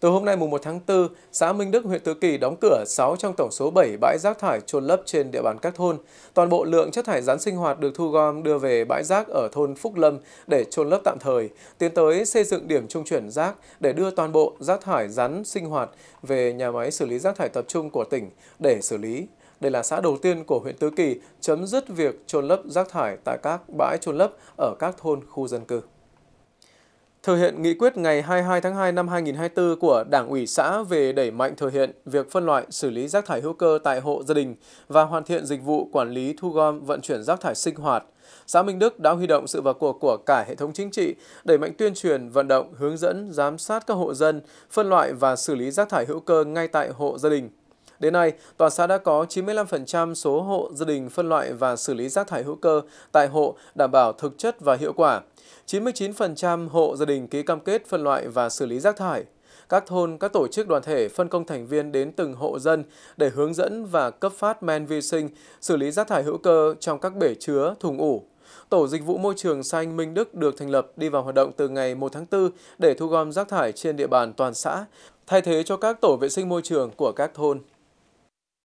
Từ hôm nay mùng 1 tháng 4, xã Minh Đức, huyện Tứ Kỳ đóng cửa 6 trong tổng số 7 bãi rác thải trôn lấp trên địa bàn các thôn. Toàn bộ lượng chất thải rắn sinh hoạt được thu gom đưa về bãi rác ở thôn Phúc Lâm để trôn lấp tạm thời, tiến tới xây dựng điểm trung chuyển rác để đưa toàn bộ rác thải rắn sinh hoạt về nhà máy xử lý rác thải tập trung của tỉnh để xử lý. Đây là xã đầu tiên của huyện Tứ Kỳ chấm dứt việc trôn lấp rác thải tại các bãi trôn lấp ở các thôn khu dân cư thực hiện nghị quyết ngày 22 tháng 2 năm 2024 của Đảng ủy xã về đẩy mạnh thực hiện việc phân loại xử lý rác thải hữu cơ tại hộ gia đình và hoàn thiện dịch vụ quản lý thu gom vận chuyển rác thải sinh hoạt. Xã Minh Đức đã huy động sự vào cuộc của cả hệ thống chính trị, đẩy mạnh tuyên truyền, vận động, hướng dẫn, giám sát các hộ dân, phân loại và xử lý rác thải hữu cơ ngay tại hộ gia đình. Đến nay, toàn xã đã có 95% số hộ gia đình phân loại và xử lý rác thải hữu cơ tại hộ đảm bảo thực chất và hiệu quả. 99% hộ gia đình ký cam kết phân loại và xử lý rác thải. Các thôn, các tổ chức đoàn thể phân công thành viên đến từng hộ dân để hướng dẫn và cấp phát men vi sinh, xử lý rác thải hữu cơ trong các bể chứa, thùng ủ, Tổ dịch vụ môi trường xanh Minh Đức được thành lập đi vào hoạt động từ ngày 1 tháng 4 để thu gom rác thải trên địa bàn toàn xã, thay thế cho các tổ vệ sinh môi trường của các thôn.